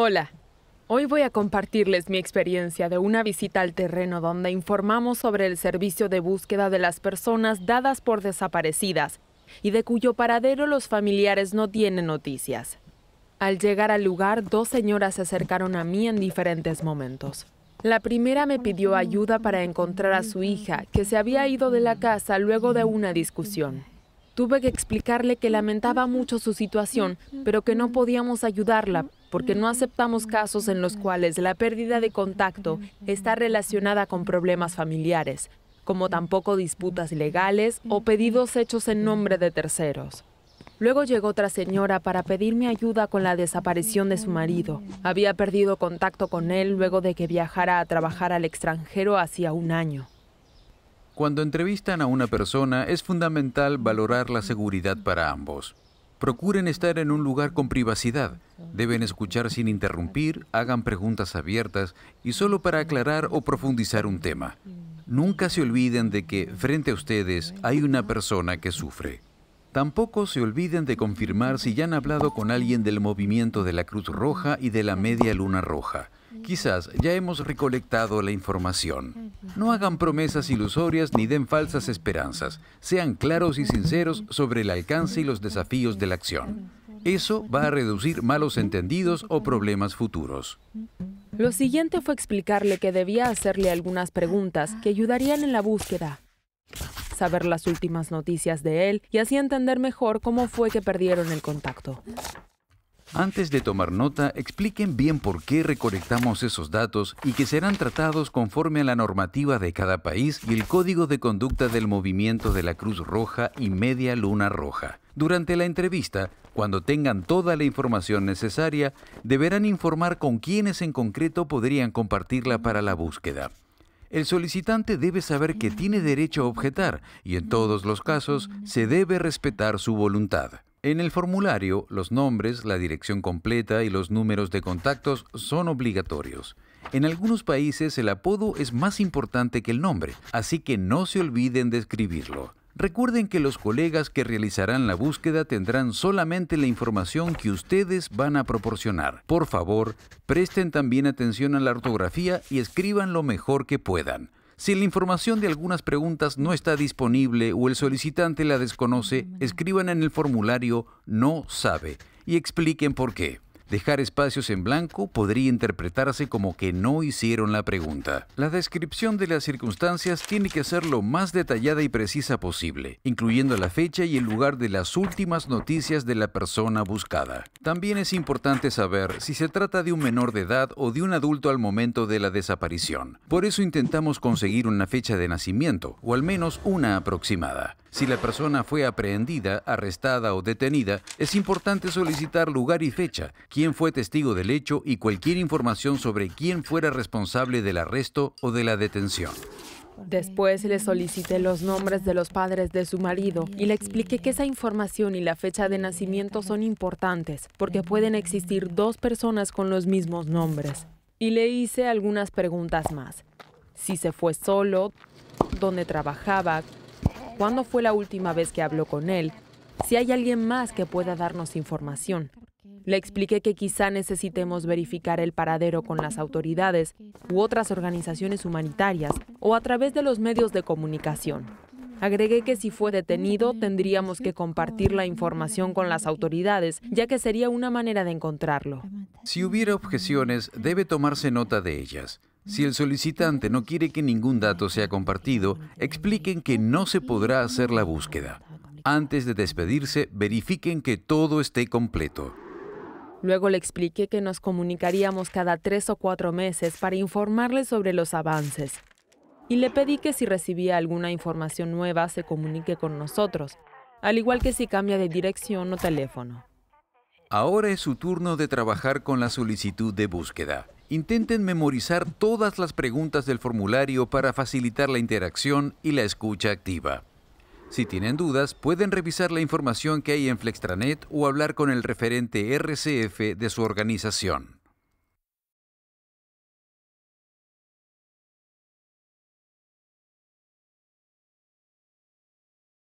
Hola, hoy voy a compartirles mi experiencia de una visita al terreno donde informamos sobre el servicio de búsqueda de las personas dadas por desaparecidas y de cuyo paradero los familiares no tienen noticias. Al llegar al lugar, dos señoras se acercaron a mí en diferentes momentos. La primera me pidió ayuda para encontrar a su hija, que se había ido de la casa luego de una discusión. Tuve que explicarle que lamentaba mucho su situación, pero que no podíamos ayudarla porque no aceptamos casos en los cuales la pérdida de contacto está relacionada con problemas familiares, como tampoco disputas legales o pedidos hechos en nombre de terceros. Luego llegó otra señora para pedirme ayuda con la desaparición de su marido. Había perdido contacto con él luego de que viajara a trabajar al extranjero hacía un año. Cuando entrevistan a una persona es fundamental valorar la seguridad para ambos. Procuren estar en un lugar con privacidad. Deben escuchar sin interrumpir, hagan preguntas abiertas y solo para aclarar o profundizar un tema. Nunca se olviden de que frente a ustedes hay una persona que sufre. Tampoco se olviden de confirmar si ya han hablado con alguien del movimiento de la Cruz Roja y de la Media Luna Roja. Quizás ya hemos recolectado la información. No hagan promesas ilusorias ni den falsas esperanzas. Sean claros y sinceros sobre el alcance y los desafíos de la acción. Eso va a reducir malos entendidos o problemas futuros. Lo siguiente fue explicarle que debía hacerle algunas preguntas que ayudarían en la búsqueda saber las últimas noticias de él y así entender mejor cómo fue que perdieron el contacto. Antes de tomar nota, expliquen bien por qué recolectamos esos datos y que serán tratados conforme a la normativa de cada país y el código de conducta del movimiento de la Cruz Roja y Media Luna Roja. Durante la entrevista, cuando tengan toda la información necesaria, deberán informar con quiénes en concreto podrían compartirla para la búsqueda. El solicitante debe saber que mm. tiene derecho a objetar y en mm. todos los casos mm. se debe respetar su voluntad. En el formulario, los nombres, la dirección completa y los números de contactos son obligatorios. En algunos países el apodo es más importante que el nombre, así que no se olviden de escribirlo. Recuerden que los colegas que realizarán la búsqueda tendrán solamente la información que ustedes van a proporcionar. Por favor, presten también atención a la ortografía y escriban lo mejor que puedan. Si la información de algunas preguntas no está disponible o el solicitante la desconoce, escriban en el formulario no sabe y expliquen por qué. Dejar espacios en blanco podría interpretarse como que no hicieron la pregunta. La descripción de las circunstancias tiene que ser lo más detallada y precisa posible, incluyendo la fecha y el lugar de las últimas noticias de la persona buscada. También es importante saber si se trata de un menor de edad o de un adulto al momento de la desaparición. Por eso intentamos conseguir una fecha de nacimiento, o al menos una aproximada. Si la persona fue aprehendida, arrestada o detenida, es importante solicitar lugar y fecha, quién fue testigo del hecho y cualquier información sobre quién fuera responsable del arresto o de la detención. Después le solicité los nombres de los padres de su marido y le expliqué que esa información y la fecha de nacimiento son importantes porque pueden existir dos personas con los mismos nombres. Y le hice algunas preguntas más. Si se fue solo, dónde trabajaba, cuándo fue la última vez que habló con él, si hay alguien más que pueda darnos información. Le expliqué que quizá necesitemos verificar el paradero con las autoridades u otras organizaciones humanitarias o a través de los medios de comunicación. Agregué que si fue detenido tendríamos que compartir la información con las autoridades, ya que sería una manera de encontrarlo. Si hubiera objeciones, debe tomarse nota de ellas. Si el solicitante no quiere que ningún dato sea compartido, expliquen que no se podrá hacer la búsqueda. Antes de despedirse, verifiquen que todo esté completo. Luego le expliqué que nos comunicaríamos cada tres o cuatro meses para informarle sobre los avances. Y le pedí que si recibía alguna información nueva se comunique con nosotros, al igual que si cambia de dirección o teléfono. Ahora es su turno de trabajar con la solicitud de búsqueda. Intenten memorizar todas las preguntas del formulario para facilitar la interacción y la escucha activa. Si tienen dudas, pueden revisar la información que hay en Flextranet o hablar con el referente RCF de su organización.